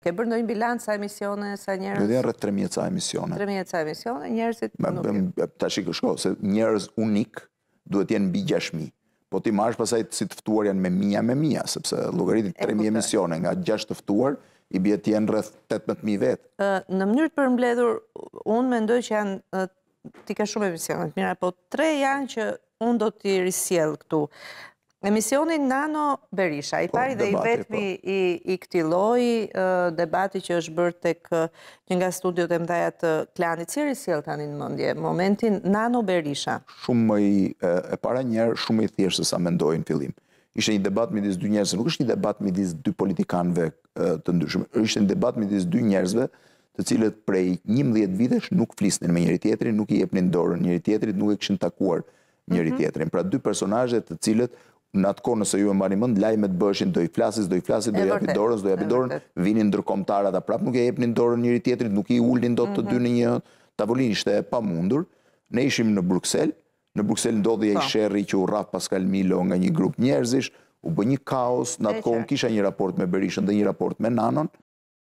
Ke bërë nëjë bilanë sa emisione, sa njërës? janë rrët 3.000 sa emisione. 3.000 sa emisione, njërësit nuk. Ta shikë shko, se njërës unik duhet jenë bi 6.000. Po ti marrës pasaj si të fëtuar janë me mija me mija, sepse logaritit 3.000 emisione nga 6 të fëtuar, i bje të jenë rrët 18.000 vetë. Në mënyrë të përmbledhur, unë me ndoj që janë, ti ka shumë emisione, mira, po tre janë që unë do t'i risjellë këtu. Emisioni Nano Berisha, i po, pari dhe i vetëmi po. i këti loj, debati që është bërë të kë nga studio të mdaja të klanit, si rësjel tani në mëndje, momentin Nano Berisha? Shumë më i, e para njerë, shumë më i thjeshtë se sa mendojnë fillim. Ishte një debat midis dy njerëzve, nuk është një debat midis dy politikanve të ndryshme, është një debat midis dy njerëzve të cilët prej një mdhjet vitesh nuk flisnin me njëri tjetrin, nuk i jepnin dorën njëri tjetrit, nuk e këshin takuar njëri mhm. tjetrin. Pra dy personajet të cilët në atë kohë nëse ju e mbani mënd, lajmet bëshin, do i flasis, do i flasis, do i api dorën, do i api dorën, vinin ndërkomtara ata prapë nuk e jepnin dorën njëri tjetërit, nuk i ullin do të mhm. dy në një tavolin, ishte pa mundur, ne ishim në Bruxelles, në Bruxelles ndodhi e i po. shërri që u raf Pascal Milo nga një grup njerëzish, u bë një kaos, në atë kohë kisha një raport me Berishën dhe një raport me Nanon,